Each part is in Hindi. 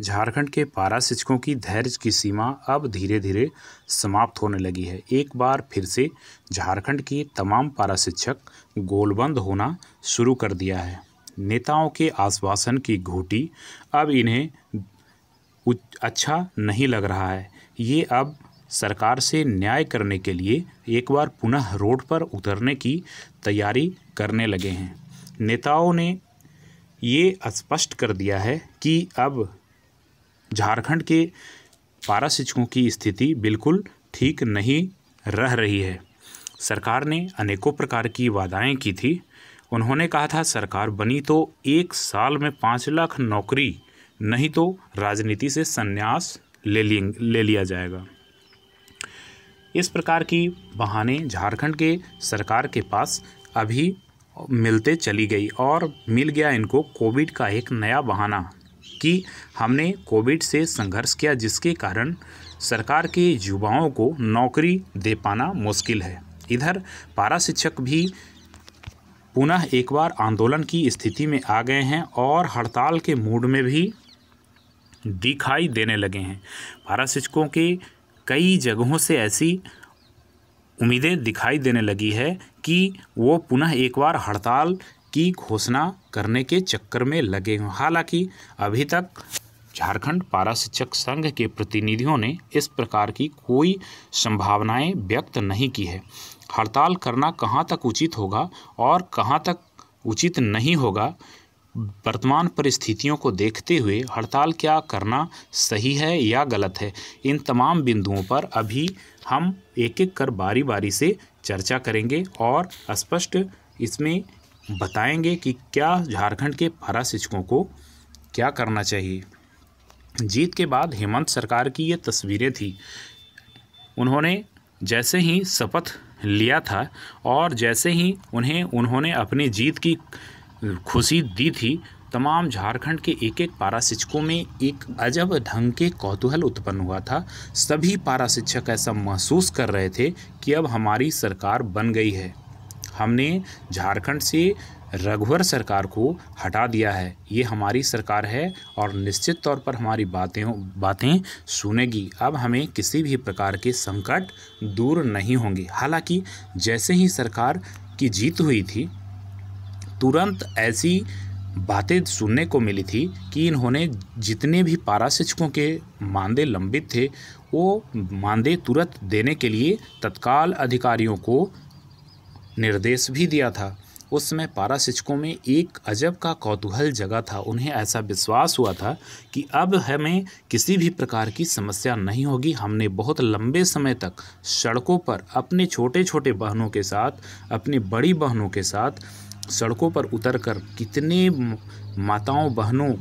झारखंड के पारा शिक्षकों की धैर्य की सीमा अब धीरे धीरे समाप्त होने लगी है एक बार फिर से झारखंड के तमाम पारा शिक्षक गोलबंद होना शुरू कर दिया है नेताओं के आश्वासन की घूटी अब इन्हें अच्छा नहीं लग रहा है ये अब सरकार से न्याय करने के लिए एक बार पुनः रोड पर उतरने की तैयारी करने लगे हैं नेताओं ने ये स्पष्ट कर दिया है कि अब झारखंड के पारा शिक्षकों की स्थिति बिल्कुल ठीक नहीं रह रही है सरकार ने अनेकों प्रकार की वादाएं की थी उन्होंने कहा था सरकार बनी तो एक साल में पाँच लाख नौकरी नहीं तो राजनीति से संन्यास ले लिए ले लिया जाएगा इस प्रकार की बहाने झारखंड के सरकार के पास अभी मिलते चली गई और मिल गया इनको कोविड का एक नया बहाना कि हमने कोविड से संघर्ष किया जिसके कारण सरकार के युवाओं को नौकरी दे पाना मुश्किल है इधर पारा शिक्षक भी पुनः एक बार आंदोलन की स्थिति में आ गए हैं और हड़ताल के मूड में भी दिखाई देने लगे हैं पारा शिक्षकों के कई जगहों से ऐसी उम्मीदें दिखाई देने लगी है कि वो पुनः एक बार हड़ताल की घोषणा करने के चक्कर में लगे हों हालांकि अभी तक झारखंड पारा शिक्षक संघ के प्रतिनिधियों ने इस प्रकार की कोई संभावनाएं व्यक्त नहीं की है हड़ताल करना कहां तक उचित होगा और कहां तक उचित नहीं होगा वर्तमान परिस्थितियों को देखते हुए हड़ताल क्या करना सही है या गलत है इन तमाम बिंदुओं पर अभी हम एक एक कर बारी बारी से चर्चा करेंगे और स्पष्ट इसमें बताएंगे कि क्या झारखंड के पारा शिक्षकों को क्या करना चाहिए जीत के बाद हेमंत सरकार की ये तस्वीरें थी उन्होंने जैसे ही शपथ लिया था और जैसे ही उन्हें उन्होंने अपनी जीत की खुशी दी थी तमाम झारखंड के एक एक पारा शिक्षकों में एक अजब ढंग के कौतूहल उत्पन्न हुआ था सभी पारा शिक्षक ऐसा महसूस कर रहे थे कि अब हमारी सरकार बन गई है हमने झारखंड से रघुवर सरकार को हटा दिया है ये हमारी सरकार है और निश्चित तौर पर हमारी बातें बातें सुनेगी अब हमें किसी भी प्रकार के संकट दूर नहीं होंगे हालांकि जैसे ही सरकार की जीत हुई थी तुरंत ऐसी बातें सुनने को मिली थी कि इन्होंने जितने भी पारा शिक्षकों के मानदेय लंबित थे वो मानदेय तुरंत देने के लिए तत्काल अधिकारियों को निर्देश भी दिया था उस समय पारा शिक्षकों में एक अजब का कौतूहल जगा था उन्हें ऐसा विश्वास हुआ था कि अब हमें किसी भी प्रकार की समस्या नहीं होगी हमने बहुत लंबे समय तक सड़कों पर अपने छोटे छोटे बहनों के साथ अपनी बड़ी बहनों के साथ सड़कों पर उतरकर कितने माताओं बहनों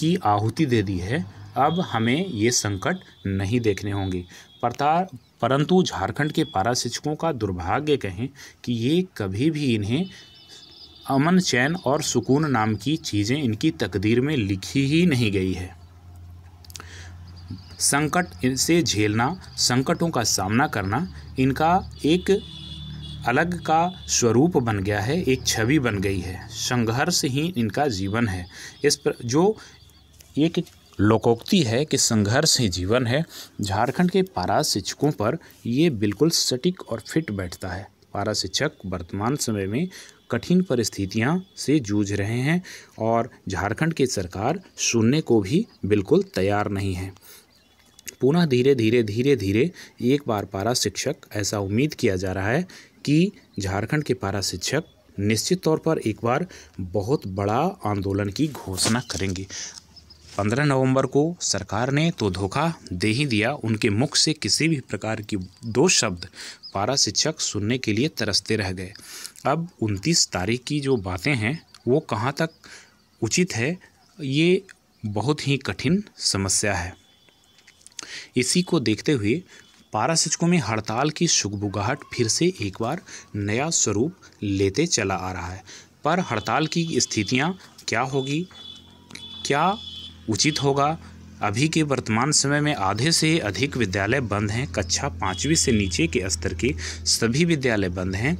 की आहुति दे दी है अब हमें ये संकट नहीं देखने होंगे प्रताप परंतु झारखंड के पारा शिक्षकों का दुर्भाग्य कहें कि ये कभी भी इन्हें अमन चैन और सुकून नाम की चीज़ें इनकी तकदीर में लिखी ही नहीं गई है संकट इनसे झेलना संकटों का सामना करना इनका एक अलग का स्वरूप बन गया है एक छवि बन गई है संघर्ष ही इनका जीवन है इस पर जो एक लोकोक्ति है कि संघर्ष ही जीवन है झारखंड के पारा शिक्षकों पर ये बिल्कुल सटीक और फिट बैठता है पारा शिक्षक वर्तमान समय में कठिन परिस्थितियां से जूझ रहे हैं और झारखंड की सरकार सुनने को भी बिल्कुल तैयार नहीं है पुनः धीरे धीरे धीरे धीरे एक बार पारा शिक्षक ऐसा उम्मीद किया जा रहा है कि झारखंड के पारा शिक्षक निश्चित तौर पर एक बार बहुत बड़ा आंदोलन की घोषणा करेंगे 15 नवंबर को सरकार ने तो धोखा दे ही दिया उनके मुख से किसी भी प्रकार की दो शब्द पारा शिक्षक सुनने के लिए तरसते रह गए अब 29 तारीख की जो बातें हैं वो कहाँ तक उचित है ये बहुत ही कठिन समस्या है इसी को देखते हुए पारा शिक्षकों में हड़ताल की शुगबुगाहट फिर से एक बार नया स्वरूप लेते चला आ रहा है पर हड़ताल की स्थितियाँ क्या होगी क्या उचित होगा अभी के वर्तमान समय में आधे से अधिक विद्यालय बंद हैं कक्षा पाँचवीं से नीचे के स्तर के सभी विद्यालय बंद हैं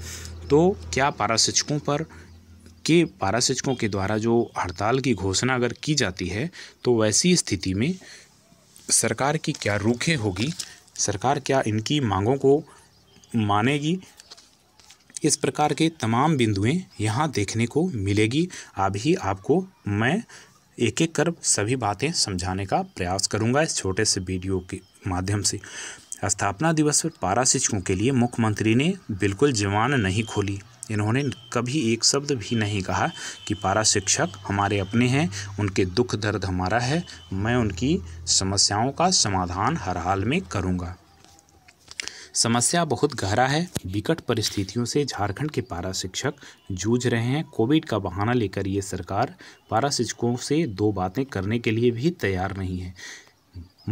तो क्या पारा शिक्षकों पर के पारा शिक्षकों के द्वारा जो हड़ताल की घोषणा अगर की जाती है तो वैसी स्थिति में सरकार की क्या रूखें होगी सरकार क्या इनकी मांगों को मानेगी इस प्रकार के तमाम बिंदुएं यहाँ देखने को मिलेगी अभी आपको मैं एक एक कर सभी बातें समझाने का प्रयास करूंगा इस छोटे से वीडियो के माध्यम से स्थापना दिवस पर पारा शिक्षकों के लिए मुख्यमंत्री ने बिल्कुल जवान नहीं खोली इन्होंने कभी एक शब्द भी नहीं कहा कि पारा शिक्षक हमारे अपने हैं उनके दुख दर्द हमारा है मैं उनकी समस्याओं का समाधान हर हाल में करूँगा समस्या बहुत गहरा है विकट परिस्थितियों से झारखंड के पारा शिक्षक जूझ रहे हैं कोविड का बहाना लेकर ये सरकार पारा शिक्षकों से दो बातें करने के लिए भी तैयार नहीं है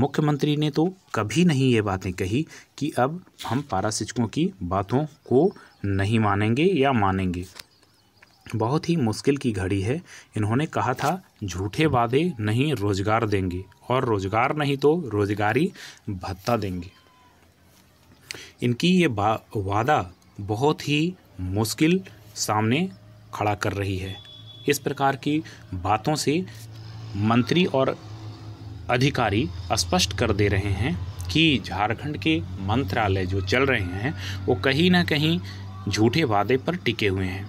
मुख्यमंत्री ने तो कभी नहीं ये बातें कही कि अब हम पारा शिक्षकों की बातों को नहीं मानेंगे या मानेंगे बहुत ही मुश्किल की घड़ी है इन्होंने कहा था झूठे वादे नहीं रोज़गार देंगे और रोज़गार नहीं तो रोज़गारी भत्ता देंगे इनकी ये वादा बहुत ही मुश्किल सामने खड़ा कर रही है इस प्रकार की बातों से मंत्री और अधिकारी स्पष्ट कर दे रहे हैं कि झारखंड के मंत्रालय जो चल रहे हैं वो कहीं ना कहीं झूठे वादे पर टिके हुए हैं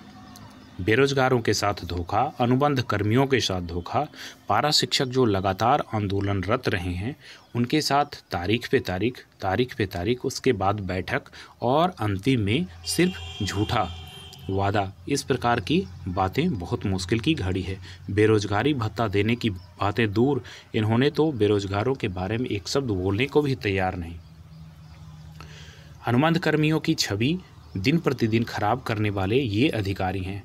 बेरोजगारों के साथ धोखा अनुबंध कर्मियों के साथ धोखा पारा शिक्षक जो लगातार आंदोलनरत रहे हैं उनके साथ तारीख पे तारीख तारीख पे तारीख उसके बाद बैठक और अंतिम में सिर्फ झूठा वादा इस प्रकार की बातें बहुत मुश्किल की घड़ी है बेरोजगारी भत्ता देने की बातें दूर इन्होंने तो बेरोजगारों के बारे में एक शब्द बोलने को भी तैयार नहीं अनुबंध कर्मियों की छवि दिन प्रतिदिन खराब करने वाले ये अधिकारी हैं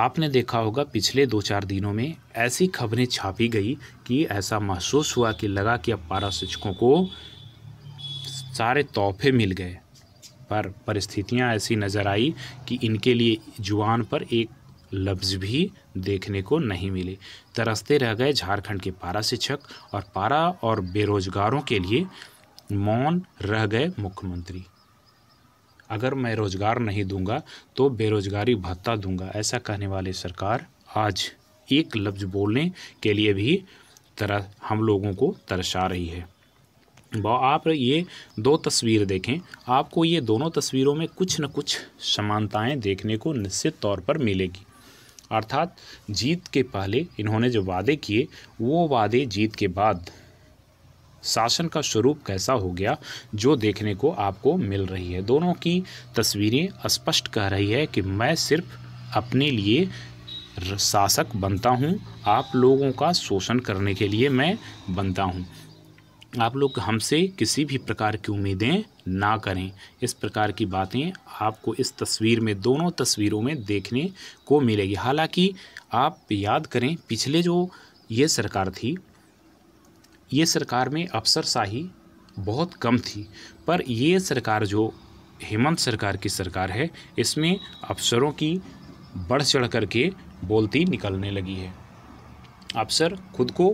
आपने देखा होगा पिछले दो चार दिनों में ऐसी खबरें छापी गई कि ऐसा महसूस हुआ कि लगा कि अब पारा शिक्षकों को सारे तोहफे मिल गए पर परिस्थितियां ऐसी नज़र आई कि इनके लिए जुआन पर एक लफ्ज़ भी देखने को नहीं मिले तरसते रह गए झारखंड के पारा शिक्षक और पारा और बेरोजगारों के लिए मौन रह गए मुख्यमंत्री अगर मैं रोज़गार नहीं दूंगा तो बेरोज़गारी भत्ता दूंगा ऐसा कहने वाली सरकार आज एक लफ्ज़ बोलने के लिए भी तरह हम लोगों को तरसा रही है आप ये दो तस्वीर देखें आपको ये दोनों तस्वीरों में कुछ न कुछ समानताएं देखने को निश्चित तौर पर मिलेगी अर्थात जीत के पहले इन्होंने जो वादे किए वो वादे जीत के बाद शासन का स्वरूप कैसा हो गया जो देखने को आपको मिल रही है दोनों की तस्वीरें स्पष्ट कह रही है कि मैं सिर्फ अपने लिए शासक बनता हूँ आप लोगों का शोषण करने के लिए मैं बनता हूँ आप लोग हमसे किसी भी प्रकार की उम्मीदें ना करें इस प्रकार की बातें आपको इस तस्वीर में दोनों तस्वीरों में देखने को मिलेगी हालांकि आप याद करें पिछले जो ये सरकार थी ये सरकार में अफसरशाही बहुत कम थी पर ये सरकार जो हेमंत सरकार की सरकार है इसमें अफसरों की बढ़ चढ़ करके बोलती निकलने लगी है अफसर खुद को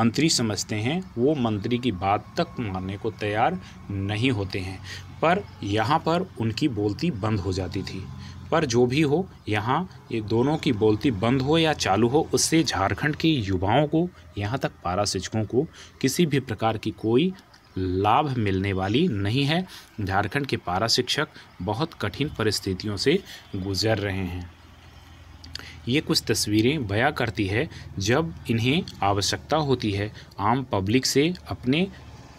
मंत्री समझते हैं वो मंत्री की बात तक मानने को तैयार नहीं होते हैं पर यहाँ पर उनकी बोलती बंद हो जाती थी पर जो भी हो यहाँ ये दोनों की बोलती बंद हो या चालू हो उससे झारखंड के युवाओं को यहाँ तक पारा शिक्षकों को किसी भी प्रकार की कोई लाभ मिलने वाली नहीं है झारखंड के पारा शिक्षक बहुत कठिन परिस्थितियों से गुजर रहे हैं ये कुछ तस्वीरें बयां करती है जब इन्हें आवश्यकता होती है आम पब्लिक से अपने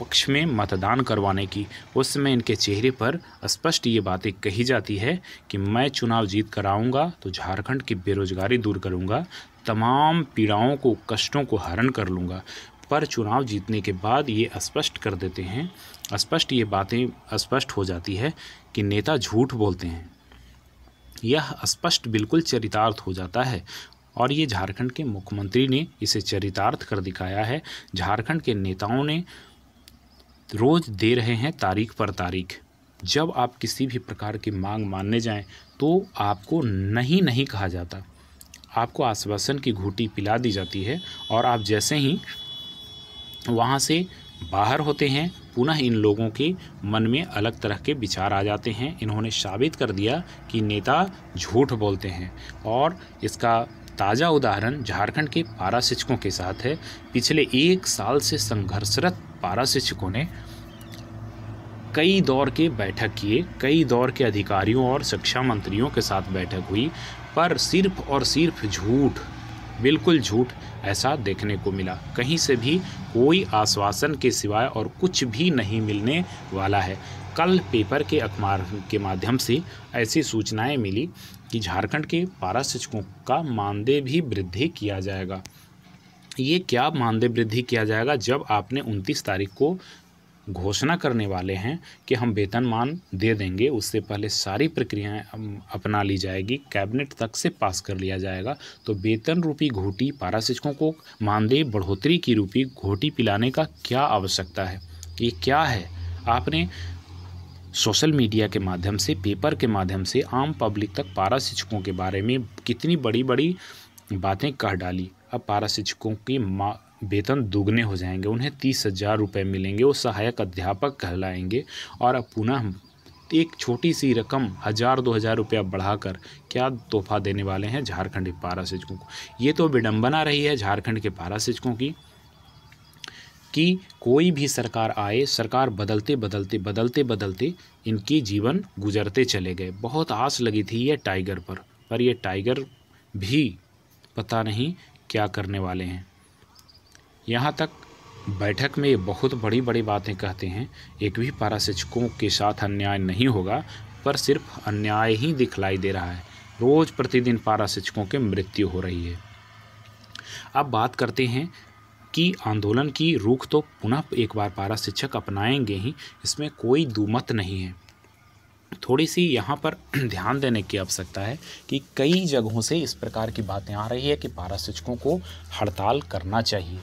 पक्ष में मतदान करवाने की उस समय इनके चेहरे पर स्पष्ट ये बातें कही जाती है कि मैं चुनाव जीत कर आऊँगा तो झारखंड की बेरोजगारी दूर करूँगा तमाम पीड़ाओं को कष्टों को हरण कर लूँगा पर चुनाव जीतने के बाद ये स्पष्ट कर देते हैं स्पष्ट ये बातें स्पष्ट हो जाती है कि नेता झूठ बोलते हैं यह स्पष्ट बिल्कुल चरितार्थ हो जाता है और ये झारखंड के मुख्यमंत्री ने इसे चरितार्थ कर दिखाया है झारखंड के नेताओं ने रोज़ दे रहे हैं तारीख पर तारीख जब आप किसी भी प्रकार की मांग मानने जाएं तो आपको नहीं नहीं कहा जाता आपको आश्वासन की घूटी पिला दी जाती है और आप जैसे ही वहाँ से बाहर होते हैं पुनः इन लोगों के मन में अलग तरह के विचार आ जाते हैं इन्होंने साबित कर दिया कि नेता झूठ बोलते हैं और इसका ताज़ा उदाहरण झारखंड के पारा शिक्षकों के साथ है पिछले एक साल से संघर्षरत पारा शिक्षकों ने कई दौर के बैठक किए कई दौर के अधिकारियों और शिक्षा मंत्रियों के साथ बैठक हुई पर सिर्फ और सिर्फ झूठ बिल्कुल झूठ ऐसा देखने को मिला कहीं से भी कोई आश्वासन के सिवाय और कुछ भी नहीं मिलने वाला है कल पेपर के अखबार के माध्यम से ऐसी सूचनाएं मिली कि झारखंड के पारा शिक्षकों का मानदेय भी वृद्धि किया जाएगा ये क्या मानदेय वृद्धि किया जाएगा जब आपने उनतीस तारीख को घोषणा करने वाले हैं कि हम वेतनमान दे देंगे उससे पहले सारी प्रक्रियाएं अपना ली जाएगी कैबिनेट तक से पास कर लिया जाएगा तो वेतन रूपी घोटी पारा शिक्षकों को मानदेय बढ़ोतरी की रूपी घोटी पिलाने का क्या आवश्यकता है ये क्या है आपने सोशल मीडिया के माध्यम से पेपर के माध्यम से आम पब्लिक तक पारा शिक्षकों के बारे में कितनी बड़ी बड़ी बातें कह डाली अब पारा शिक्षकों की माँ वेतन दोगुने हो जाएंगे उन्हें तीस हज़ार रुपये मिलेंगे वो सहायक अध्यापक कहलाएंगे और अब पुनः एक छोटी सी रकम हज़ार दो हज़ार रुपया बढ़ाकर क्या तोहफा देने वाले हैं झारखंड के पारा शिक्षकों को ये तो विडम्बना रही है झारखंड के पारा शिक्षकों की कि कोई भी सरकार आए सरकार बदलते बदलते बदलते बदलते इनकी जीवन गुजरते चले गए बहुत आस लगी थी ये टाइगर पर पर ये टाइगर भी पता नहीं क्या करने वाले हैं यहाँ तक बैठक में ये बहुत बड़ी बड़ी बातें कहते हैं एक भी पारा शिक्षकों के साथ अन्याय नहीं होगा पर सिर्फ अन्याय ही दिखलाई दे रहा है रोज़ प्रतिदिन पारा शिक्षकों की मृत्यु हो रही है अब बात करते हैं कि आंदोलन की रूख तो पुनः एक बार पारा शिक्षक अपनाएंगे ही इसमें कोई दुमत नहीं है थोड़ी सी यहाँ पर ध्यान देने की आवश्यकता है कि कई जगहों से इस प्रकार की बातें आ रही है कि पारा शिक्षकों को हड़ताल करना चाहिए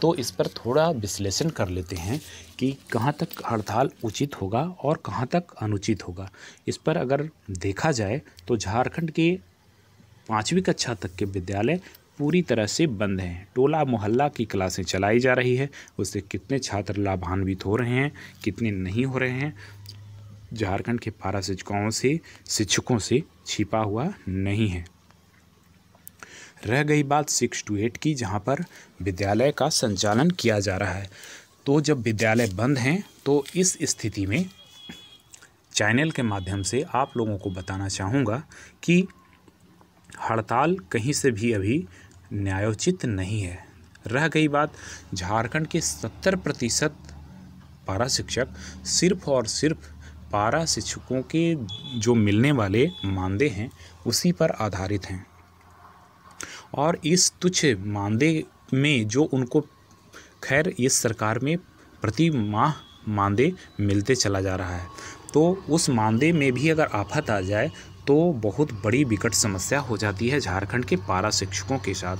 तो इस पर थोड़ा विश्लेषण कर लेते हैं कि कहाँ तक हड़ताल उचित होगा और कहाँ तक अनुचित होगा इस पर अगर देखा जाए तो झारखंड के पाँचवीं कक्षा तक के विद्यालय पूरी तरह से बंद हैं टोला मोहल्ला की क्लासें चलाई जा रही है उससे कितने छात्र लाभान्वित हो रहे हैं कितने नहीं हो रहे हैं झारखंड के पारा शिक्षकों से शिक्षकों से छिपा हुआ नहीं है रह गई बात सिक्स टू एट की जहाँ पर विद्यालय का संचालन किया जा रहा है तो जब विद्यालय बंद हैं तो इस स्थिति में चैनल के माध्यम से आप लोगों को बताना चाहूँगा कि हड़ताल कहीं से भी अभी न्यायोचित नहीं है रह गई बात झारखंड के सत्तर प्रतिशत पारा शिक्षक सिर्फ और सिर्फ पारा शिक्षकों के जो मिलने वाले मानदेय हैं उसी पर आधारित हैं और इस तुच्छ मानदेय में जो उनको खैर इस सरकार में प्रति माह मानदेय मिलते चला जा रहा है तो उस मानदेय में भी अगर आफत आ जाए तो बहुत बड़ी विकट समस्या हो जाती है झारखंड के पारा शिक्षकों के साथ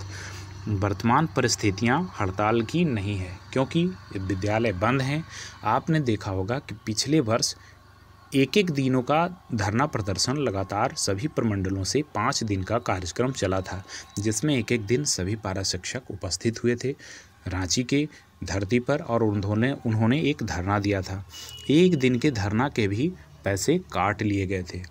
वर्तमान परिस्थितियां हड़ताल की नहीं है क्योंकि विद्यालय बंद हैं आपने देखा होगा कि पिछले वर्ष एक एक दिनों का धरना प्रदर्शन लगातार सभी प्रमंडलों से पाँच दिन का कार्यक्रम चला था जिसमें एक एक दिन सभी पारा शिक्षक उपस्थित हुए थे रांची के धरती पर और उन्होंने उन्होंने एक धरना दिया था एक दिन के धरना के भी पैसे काट लिए गए थे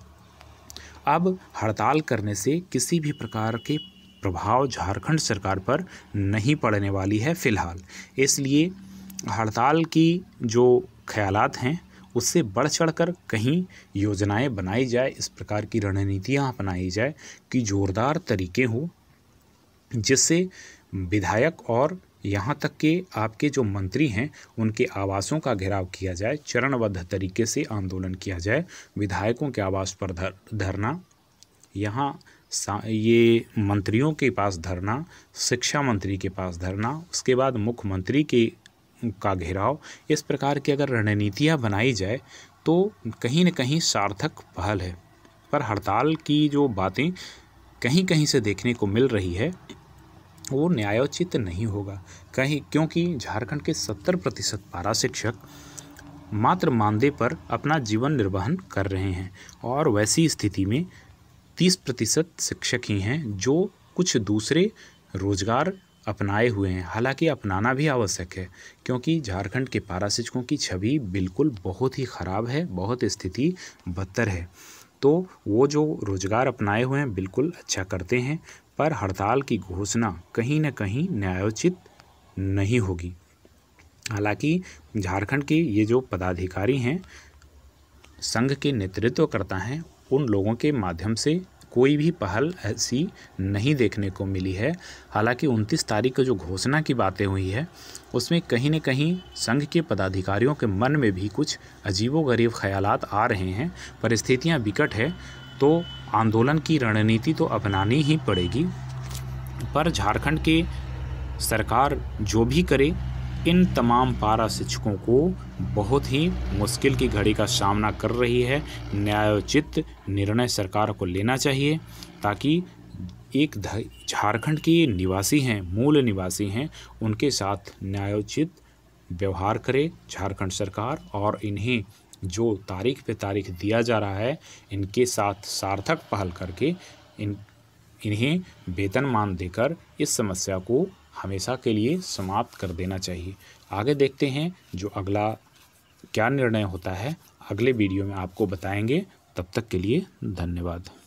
अब हड़ताल करने से किसी भी प्रकार के प्रभाव झारखंड सरकार पर नहीं पड़ने वाली है फ़िलहाल इसलिए हड़ताल की जो ख्यालात हैं उससे बढ़ चढ़ कर कहीं योजनाएं बनाई जाए इस प्रकार की रणनीतियां अपनाई जाए कि ज़ोरदार तरीके हों जिससे विधायक और यहाँ तक कि आपके जो मंत्री हैं उनके आवासों का घेराव किया जाए चरणबद्ध तरीके से आंदोलन किया जाए विधायकों के आवास पर धर, धरना यहाँ ये मंत्रियों के पास धरना शिक्षा मंत्री के पास धरना उसके बाद मुख्यमंत्री के का घेराव इस प्रकार की अगर रणनीतियाँ बनाई जाए तो कहीं न कहीं सार्थक पहल है पर हड़ताल की जो बातें कहीं कहीं से देखने को मिल रही है वो न्यायोचित नहीं होगा कहीं क्योंकि झारखंड के सत्तर प्रतिशत पारा शिक्षक मात्र मानदेय पर अपना जीवन निर्वहन कर रहे हैं और वैसी स्थिति में तीस प्रतिशत शिक्षक ही हैं जो कुछ दूसरे रोजगार अपनाए हुए हैं हालांकि अपनाना भी आवश्यक है क्योंकि झारखंड के पारा शिक्षकों की छवि बिल्कुल बहुत ही ख़राब है बहुत स्थिति बदतर है तो वो जो रोज़गार अपनाए हुए हैं बिल्कुल अच्छा करते हैं पर हड़ताल की घोषणा कहीं न कहीं न्यायोचित नहीं होगी हालांकि झारखंड के ये जो पदाधिकारी हैं संघ के नेतृत्व करता हैं उन लोगों के माध्यम से कोई भी पहल ऐसी नहीं देखने को मिली है हालांकि 29 तारीख को जो घोषणा की बातें हुई है उसमें कहीं न कहीं संघ के पदाधिकारियों के मन में भी कुछ अजीबोगरीब ख्यालात आ रहे हैं परिस्थितियां विकट है तो आंदोलन की रणनीति तो अपनानी ही पड़ेगी पर झारखंड के सरकार जो भी करे इन तमाम पारा शिक्षकों को बहुत ही मुश्किल की घड़ी का सामना कर रही है न्यायोचित निर्णय सरकार को लेना चाहिए ताकि एक झारखंड के निवासी हैं मूल निवासी हैं उनके साथ न्यायोचित व्यवहार करे झारखंड सरकार और इन्हें जो तारीख पे तारीख दिया जा रहा है इनके साथ सार्थक पहल करके इन इन्हें वेतनमान देकर इस समस्या को हमेशा के लिए समाप्त कर देना चाहिए आगे देखते हैं जो अगला क्या निर्णय होता है अगले वीडियो में आपको बताएंगे तब तक के लिए धन्यवाद